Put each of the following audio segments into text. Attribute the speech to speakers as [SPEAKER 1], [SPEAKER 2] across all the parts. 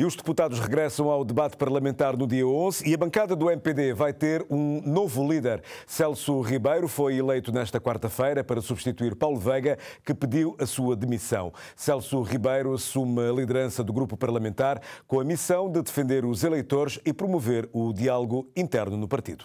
[SPEAKER 1] E os deputados regressam ao debate parlamentar no dia 11 e a bancada do MPD vai ter um novo líder. Celso Ribeiro foi eleito nesta quarta-feira para substituir Paulo Veiga, que pediu a sua demissão. Celso Ribeiro assume a liderança do grupo parlamentar com a missão de defender os eleitores e promover o diálogo interno no partido.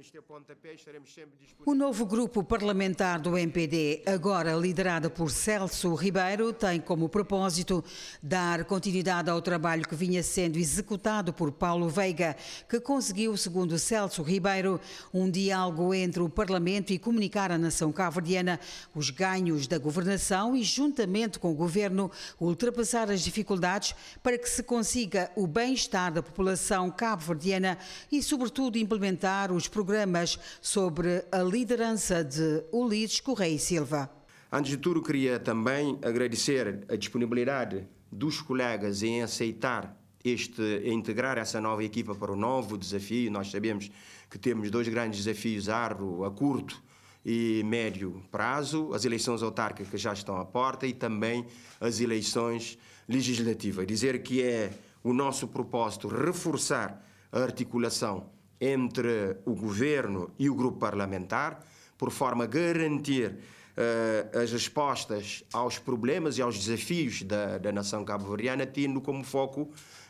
[SPEAKER 2] É o novo grupo parlamentar do MPD, agora liderado por Celso Ribeiro, tem como propósito dar continuidade ao trabalho que vinha sendo executado por Paulo Veiga, que conseguiu, segundo Celso Ribeiro, um diálogo entre o Parlamento e comunicar à nação cabo-verdiana os ganhos da governação e, juntamente com o governo, ultrapassar as dificuldades para que se consiga o bem-estar da população cabo-verdiana e, sobretudo, implementar os programas programas sobre a liderança de Ulisses Correia e Silva.
[SPEAKER 1] Antes de tudo, queria também agradecer a disponibilidade dos colegas em aceitar este, integrar essa nova equipa para o novo desafio. Nós sabemos que temos dois grandes desafios árduo, a curto e médio prazo, as eleições autárquicas já estão à porta e também as eleições legislativas. Dizer que é o nosso propósito reforçar a articulação entre o governo e o grupo parlamentar, por forma a garantir uh, as respostas aos problemas e aos desafios da, da nação cabo-verdiana, tendo como foco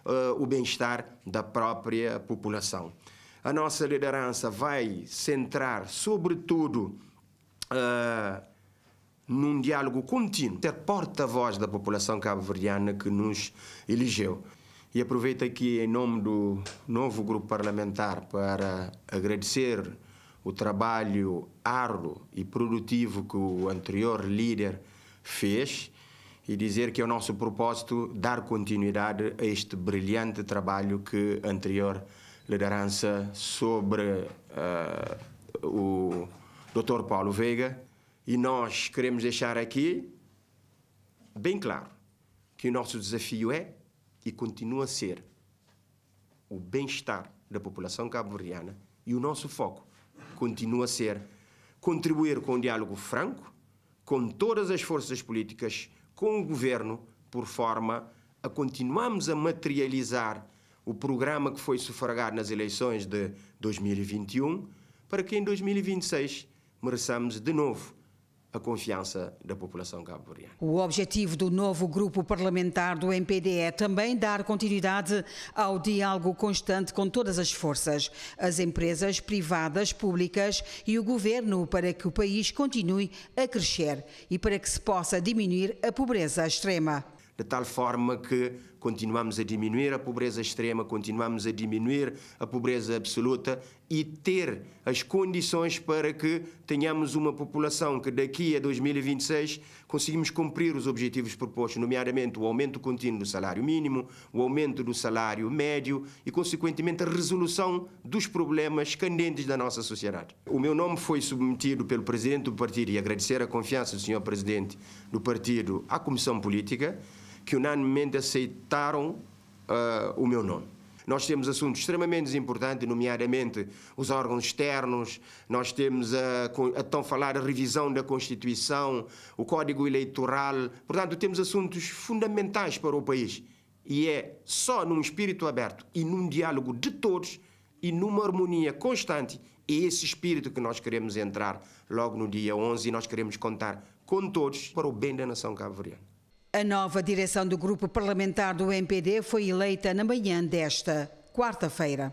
[SPEAKER 1] uh, o bem-estar da própria população. A nossa liderança vai centrar, sobretudo, uh, num diálogo contínuo, ser porta-voz da população cabo-verdiana que nos elegeu. E aproveito aqui, em nome do novo grupo parlamentar, para agradecer o trabalho árduo e produtivo que o anterior líder fez e dizer que é o nosso propósito dar continuidade a este brilhante trabalho que a anterior liderança sobre uh, o Dr. Paulo Veiga. E nós queremos deixar aqui bem claro que o nosso desafio é e continua a ser o bem-estar da população cabo-verdiana e o nosso foco continua a ser contribuir com um diálogo franco com todas as forças políticas, com o governo, por forma a continuarmos a materializar o programa que foi sufragar nas eleições de 2021, para que em 2026 mereçamos de novo a confiança da população cabo-verdiana.
[SPEAKER 2] O objetivo do novo grupo parlamentar do MPD é também dar continuidade ao diálogo constante com todas as forças, as empresas privadas, públicas e o governo para que o país continue a crescer e para que se possa diminuir a pobreza extrema de tal forma
[SPEAKER 1] que continuamos a diminuir a pobreza extrema, continuamos a diminuir a pobreza absoluta e ter as condições para que tenhamos uma população que daqui a 2026 conseguimos cumprir os objetivos propostos, nomeadamente o aumento contínuo do salário mínimo, o aumento do salário médio e, consequentemente, a resolução dos problemas candentes da nossa sociedade. O meu nome foi submetido pelo Presidente do Partido e agradecer a confiança do Sr. Presidente do Partido à Comissão Política, que unanimemente aceitaram uh, o meu nome. Nós temos assuntos extremamente importantes, nomeadamente os órgãos externos, nós temos a, a tão falar a revisão da Constituição, o Código Eleitoral. Portanto, temos assuntos fundamentais para o país. E é só num espírito aberto e num diálogo de todos e numa harmonia constante é esse espírito que nós queremos entrar logo no dia 11 e nós queremos contar com todos para o bem da nação cabo-verdiana.
[SPEAKER 2] A nova direção do grupo parlamentar do MPD foi eleita na manhã desta quarta-feira.